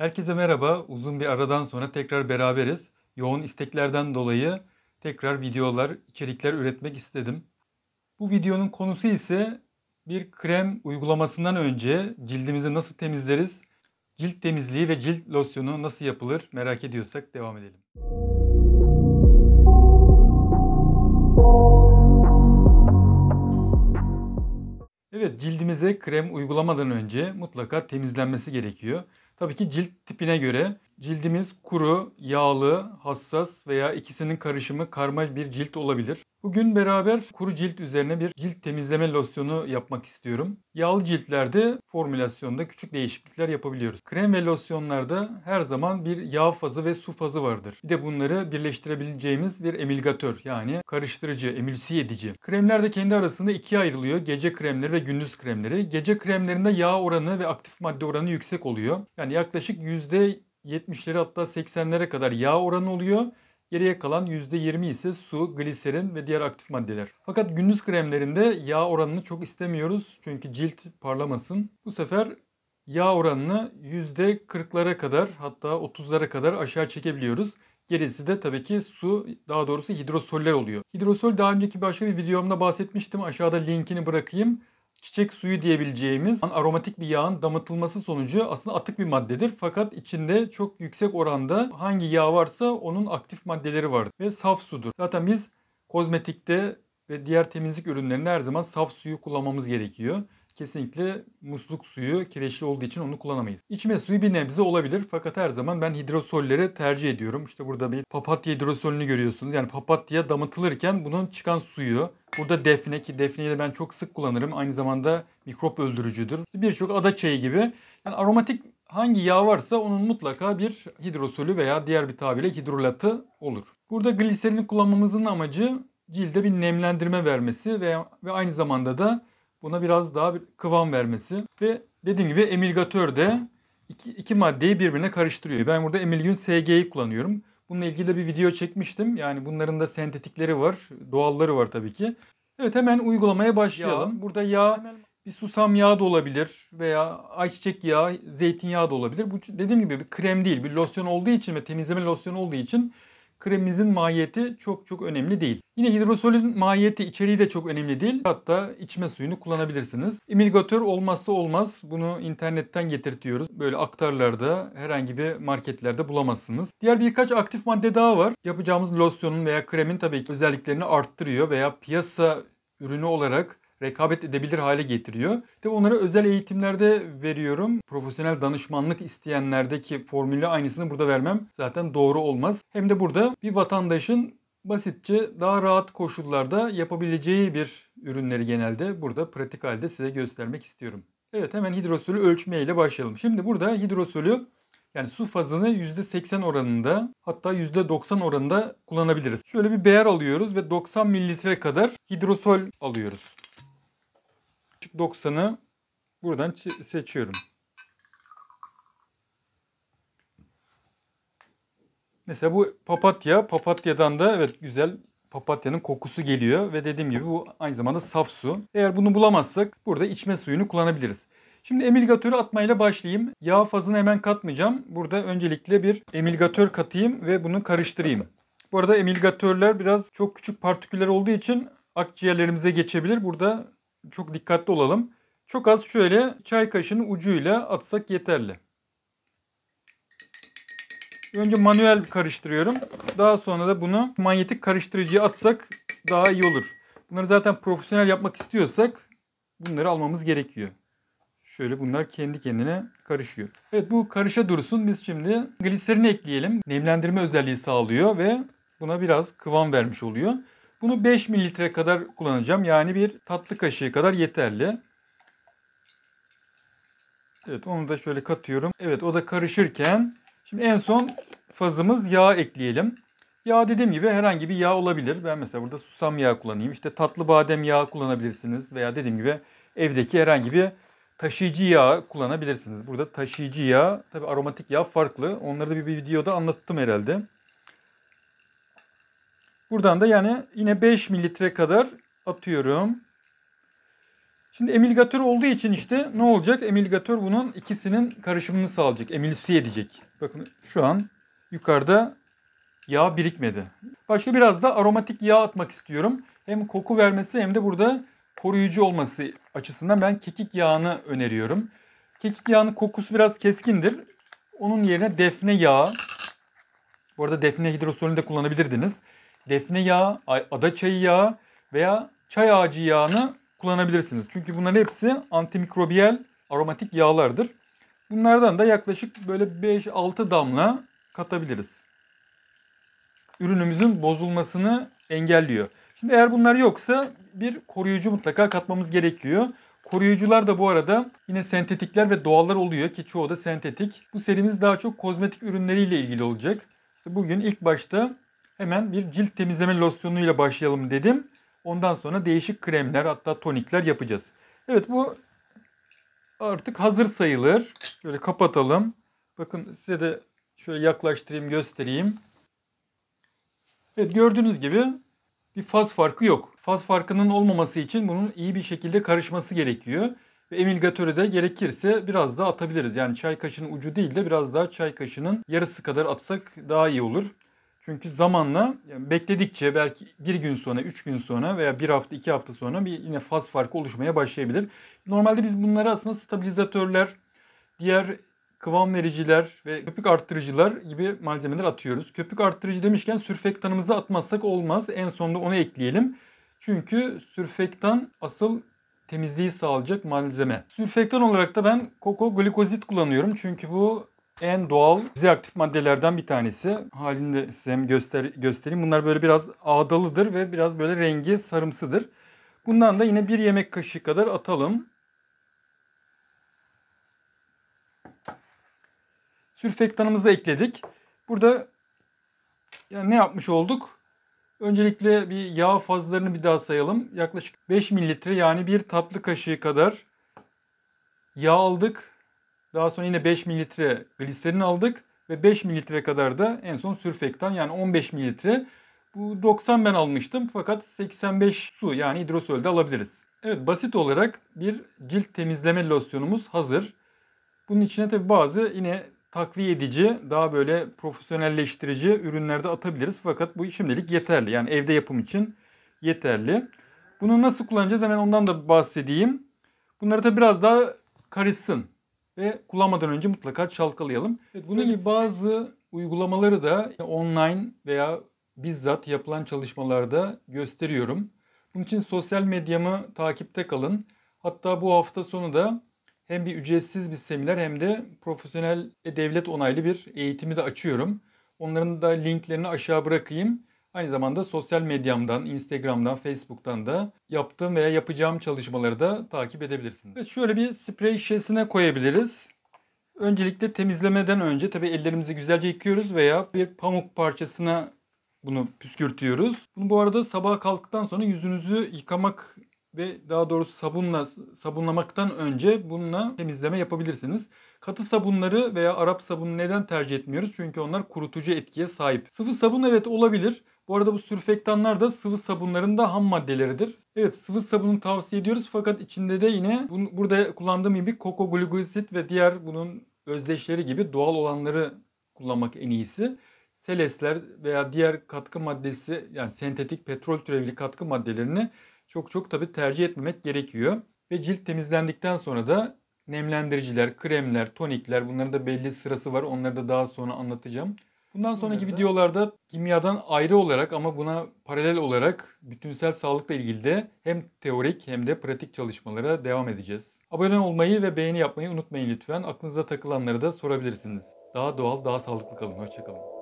Herkese merhaba. Uzun bir aradan sonra tekrar beraberiz. Yoğun isteklerden dolayı tekrar videolar, içerikler üretmek istedim. Bu videonun konusu ise bir krem uygulamasından önce cildimizi nasıl temizleriz? Cilt temizliği ve cilt losyonu nasıl yapılır? Merak ediyorsak devam edelim. Evet cildimize krem uygulamadan önce mutlaka temizlenmesi gerekiyor. Tabii ki cilt tipine göre Cildimiz kuru, yağlı, hassas veya ikisinin karışımı karma bir cilt olabilir. Bugün beraber kuru cilt üzerine bir cilt temizleme losyonu yapmak istiyorum. Yağlı ciltlerde formülasyonda küçük değişiklikler yapabiliyoruz. Krem ve losyonlarda her zaman bir yağ fazı ve su fazı vardır. Bir de bunları birleştirebileceğimiz bir emilgatör yani karıştırıcı, emülsiye edici. Kremler de kendi arasında ikiye ayrılıyor. Gece kremleri ve gündüz kremleri. Gece kremlerinde yağ oranı ve aktif madde oranı yüksek oluyor. Yani yaklaşık 70'lere hatta 80'lere kadar yağ oranı oluyor. Geriye kalan %20 ise su, gliserin ve diğer aktif maddeler. Fakat gündüz kremlerinde yağ oranını çok istemiyoruz çünkü cilt parlamasın. Bu sefer yağ oranını %40'lara kadar hatta 30'lara kadar aşağı çekebiliyoruz. Gerisi de tabii ki su daha doğrusu hidrosoller oluyor. Hidrosol daha önceki başka bir videomda bahsetmiştim. Aşağıda linkini bırakayım çiçek suyu diyebileceğimiz aromatik bir yağın damıtılması sonucu aslında atık bir maddedir. Fakat içinde çok yüksek oranda hangi yağ varsa onun aktif maddeleri vardır ve saf sudur. Zaten biz kozmetikte ve diğer temizlik ürünlerinde her zaman saf suyu kullanmamız gerekiyor kesinlikle musluk suyu kireçli olduğu için onu kullanamayız. İçme suyu bir nebze olabilir fakat her zaman ben hidrosolleri tercih ediyorum. İşte burada bir papatya hidrosolünü görüyorsunuz. Yani papatya damıtılırken bunun çıkan suyu Burada defne ki defneyi de ben çok sık kullanırım. Aynı zamanda mikrop öldürücüdür. İşte Birçok ada çayı gibi. Yani aromatik hangi yağ varsa onun mutlaka bir hidrosolü veya diğer bir tabirle hidrolatı olur. Burada gliserini kullanmamızın amacı cilde bir nemlendirme vermesi ve, ve aynı zamanda da buna biraz daha bir kıvam vermesi. Ve dediğim gibi emilgatör de iki, iki maddeyi birbirine karıştırıyor. Ben burada Emilgün SG'yi kullanıyorum. Bununla ilgili de bir video çekmiştim. Yani bunların da sentetikleri var, doğalları var tabii ki. Evet hemen uygulamaya başlayalım. Yağ. Burada yağ bir susam yağı da olabilir veya ayçiçek yağı, zeytinyağı da olabilir. Bu dediğim gibi bir krem değil, bir losyon olduğu için ve temizleme losyonu olduğu için kremimizin mahiyeti çok çok önemli değil. Yine hidrosolün mahiyeti içeriği de çok önemli değil. Hatta içme suyunu kullanabilirsiniz. Emilgatör olmazsa olmaz. Bunu internetten getirtiyoruz. Böyle aktarlarda herhangi bir marketlerde bulamazsınız. Diğer birkaç aktif madde daha var. Yapacağımız losyonun veya kremin tabii ki özelliklerini arttırıyor veya piyasa ürünü olarak rekabet edebilir hale getiriyor. De onlara özel eğitimlerde veriyorum. Profesyonel danışmanlık isteyenlerdeki formülü aynısını burada vermem zaten doğru olmaz. Hem de burada bir vatandaşın basitçe daha rahat koşullarda yapabileceği bir ürünleri genelde burada pratik halde size göstermek istiyorum. Evet hemen hidrosolü ölçmeye ile başlayalım. Şimdi burada hidrosolü yani su fazını %80 oranında hatta %90 oranında kullanabiliriz. Şöyle bir beyer alıyoruz ve 90 mililitre kadar hidrosol alıyoruz. 90'ı buradan seçiyorum. Mesela bu papatya. Papatyadan da evet güzel papatyanın kokusu geliyor ve dediğim gibi bu aynı zamanda saf su. Eğer bunu bulamazsak burada içme suyunu kullanabiliriz. Şimdi emilgatörü atmayla başlayayım. Yağ fazını hemen katmayacağım. Burada öncelikle bir emilgatör katayım ve bunu karıştırayım. Bu arada emilgatörler biraz çok küçük partiküller olduğu için akciğerlerimize geçebilir. Burada çok dikkatli olalım. Çok az şöyle çay kaşının ucuyla atsak yeterli. Önce manuel karıştırıyorum. Daha sonra da bunu manyetik karıştırıcıya atsak daha iyi olur. Bunları zaten profesyonel yapmak istiyorsak bunları almamız gerekiyor. Şöyle bunlar kendi kendine karışıyor. Evet bu karışa dursun. Biz şimdi gliserini ekleyelim. Nemlendirme özelliği sağlıyor ve buna biraz kıvam vermiş oluyor. Bunu 5 mililitre kadar kullanacağım. Yani bir tatlı kaşığı kadar yeterli. Evet onu da şöyle katıyorum. Evet o da karışırken şimdi en son fazımız yağ ekleyelim. Yağ dediğim gibi herhangi bir yağ olabilir. Ben mesela burada susam yağı kullanayım. İşte tatlı badem yağı kullanabilirsiniz veya dediğim gibi evdeki herhangi bir taşıyıcı yağ kullanabilirsiniz. Burada taşıyıcı yağ, tabi aromatik yağ farklı. Onları da bir videoda anlattım herhalde. Buradan da yani yine 5 mililitre kadar atıyorum. Şimdi emilgatör olduğu için işte ne olacak? Emilgatör bunun ikisinin karışımını sağlayacak. Emülsiye edecek. Bakın şu an yukarıda yağ birikmedi. Başka biraz da aromatik yağ atmak istiyorum. Hem koku vermesi hem de burada koruyucu olması açısından ben kekik yağını öneriyorum. Kekik yağının kokusu biraz keskindir. Onun yerine defne yağı. Bu arada defne hidrosolünü de kullanabilirdiniz defne yağı, ada çayı yağı veya çay ağacı yağını kullanabilirsiniz. Çünkü bunların hepsi antimikrobiyel aromatik yağlardır. Bunlardan da yaklaşık böyle 5-6 damla katabiliriz. Ürünümüzün bozulmasını engelliyor. Şimdi eğer bunlar yoksa bir koruyucu mutlaka katmamız gerekiyor. Koruyucular da bu arada yine sentetikler ve doğallar oluyor ki çoğu da sentetik. Bu serimiz daha çok kozmetik ürünleriyle ilgili olacak. İşte bugün ilk başta Hemen bir cilt temizleme losyonuyla başlayalım dedim. Ondan sonra değişik kremler hatta tonikler yapacağız. Evet bu artık hazır sayılır. Şöyle kapatalım. Bakın size de şöyle yaklaştırayım göstereyim. Evet gördüğünüz gibi bir faz farkı yok. Faz farkının olmaması için bunun iyi bir şekilde karışması gerekiyor. Ve emilgatörü de gerekirse biraz daha atabiliriz. Yani çay kaşının ucu değil de biraz daha çay kaşının yarısı kadar atsak daha iyi olur. Çünkü zamanla yani bekledikçe belki bir gün sonra, üç gün sonra veya bir hafta, iki hafta sonra bir yine faz farkı oluşmaya başlayabilir. Normalde biz bunları aslında stabilizatörler, diğer kıvam vericiler ve köpük arttırıcılar gibi malzemeler atıyoruz. Köpük arttırıcı demişken sürfektanımızı atmazsak olmaz. En sonunda onu ekleyelim. Çünkü sürfektan asıl temizliği sağlayacak malzeme. Sürfektan olarak da ben koko glikozit kullanıyorum. Çünkü bu en doğal bize aktif maddelerden bir tanesi. Halinde size hem göster göstereyim. Bunlar böyle biraz ağdalıdır ve biraz böyle rengi sarımsıdır. Bundan da yine bir yemek kaşığı kadar atalım. Sürfektanımızı da ekledik. Burada yani ne yapmış olduk? Öncelikle bir yağ fazlarını bir daha sayalım. Yaklaşık 5 mililitre yani bir tatlı kaşığı kadar yağ aldık. Daha sonra yine 5 mililitre gliserin aldık ve 5 mililitre kadar da en son sürfektan yani 15 mililitre. Bu 90 ben almıştım fakat 85 su yani hidrosolde alabiliriz. Evet basit olarak bir cilt temizleme losyonumuz hazır. Bunun içine tabi bazı yine takviye edici, daha böyle profesyonelleştirici ürünlerde atabiliriz. Fakat bu şimdilik yeterli. Yani evde yapım için yeterli. Bunu nasıl kullanacağız hemen ondan da bahsedeyim. Bunları da biraz daha karışsın ve kullanmadan önce mutlaka çalkalayalım. Evet, bunun gibi bazı uygulamaları da online veya bizzat yapılan çalışmalarda gösteriyorum. Bunun için sosyal medyamı takipte kalın. Hatta bu hafta sonu da hem bir ücretsiz bir seminer hem de profesyonel devlet onaylı bir eğitimi de açıyorum. Onların da linklerini aşağı bırakayım. Aynı zamanda sosyal medyamdan, Instagram'dan, Facebook'tan da yaptığım veya yapacağım çalışmaları da takip edebilirsiniz. Evet, şöyle bir sprey şişesine koyabiliriz. Öncelikle temizlemeden önce tabi ellerimizi güzelce yıkıyoruz veya bir pamuk parçasına bunu püskürtüyoruz. Bunu bu arada sabah kalktıktan sonra yüzünüzü yıkamak ve daha doğrusu sabunla sabunlamaktan önce bununla temizleme yapabilirsiniz. Katı sabunları veya Arap sabunu neden tercih etmiyoruz? Çünkü onlar kurutucu etkiye sahip. Sıvı sabun evet olabilir. Bu arada bu sürfektanlar da sıvı sabunların da ham maddeleridir. Evet sıvı sabunu tavsiye ediyoruz fakat içinde de yine bunu, burada kullandığım gibi kokoglukosit ve diğer bunun özdeşleri gibi doğal olanları kullanmak en iyisi. Selesler veya diğer katkı maddesi yani sentetik petrol türevli katkı maddelerini çok çok tabii tercih etmemek gerekiyor. Ve cilt temizlendikten sonra da nemlendiriciler, kremler, tonikler bunların da belli sırası var. Onları da daha sonra anlatacağım. Bundan sonraki Bunları videolarda kimyadan ayrı olarak ama buna paralel olarak bütünsel sağlıkla ilgili de hem teorik hem de pratik çalışmalara devam edeceğiz. Abone olmayı ve beğeni yapmayı unutmayın lütfen. Aklınıza takılanları da sorabilirsiniz. Daha doğal, daha sağlıklı kalın. Hoşçakalın.